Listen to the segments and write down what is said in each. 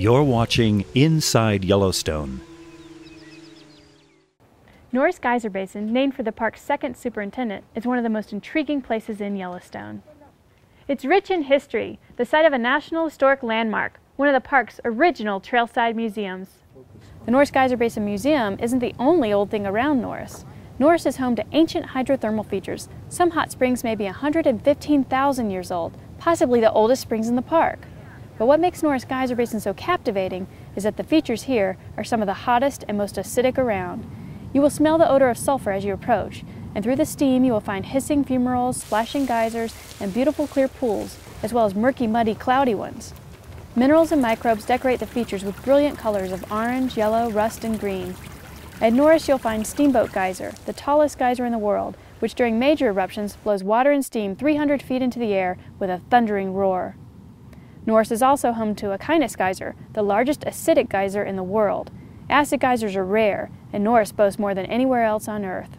You're watching Inside Yellowstone. Norris Geyser Basin, named for the park's second superintendent, is one of the most intriguing places in Yellowstone. It's rich in history, the site of a National Historic Landmark, one of the park's original trailside museums. The Norris Geyser Basin Museum isn't the only old thing around Norris. Norris is home to ancient hydrothermal features. Some hot springs may be 115,000 years old, possibly the oldest springs in the park. But what makes Norris Geyser Basin so captivating is that the features here are some of the hottest and most acidic around. You will smell the odor of sulfur as you approach, and through the steam you will find hissing fumaroles, splashing geysers, and beautiful clear pools, as well as murky, muddy, cloudy ones. Minerals and microbes decorate the features with brilliant colors of orange, yellow, rust, and green. At Norris you'll find Steamboat Geyser, the tallest geyser in the world, which during major eruptions blows water and steam 300 feet into the air with a thundering roar. Norris is also home to a Aquinas geyser, the largest acidic geyser in the world. Acid geysers are rare, and Norris boasts more than anywhere else on Earth.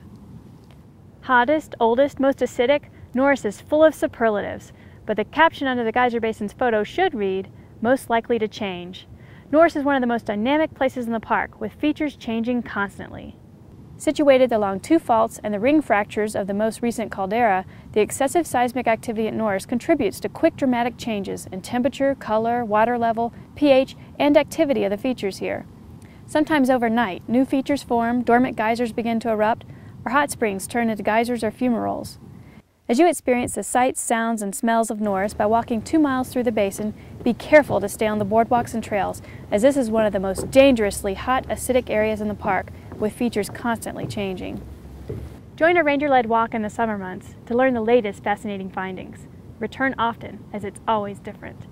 Hottest, oldest, most acidic, Norris is full of superlatives, but the caption under the geyser basin's photo should read, most likely to change. Norris is one of the most dynamic places in the park, with features changing constantly. Situated along two faults and the ring fractures of the most recent caldera, the excessive seismic activity at Norris contributes to quick dramatic changes in temperature, color, water level, pH, and activity of the features here. Sometimes overnight, new features form, dormant geysers begin to erupt, or hot springs turn into geysers or fumaroles. As you experience the sights, sounds, and smells of Norris by walking two miles through the basin, be careful to stay on the boardwalks and trails, as this is one of the most dangerously hot, acidic areas in the park, with features constantly changing. Join a ranger-led walk in the summer months to learn the latest fascinating findings. Return often, as it's always different.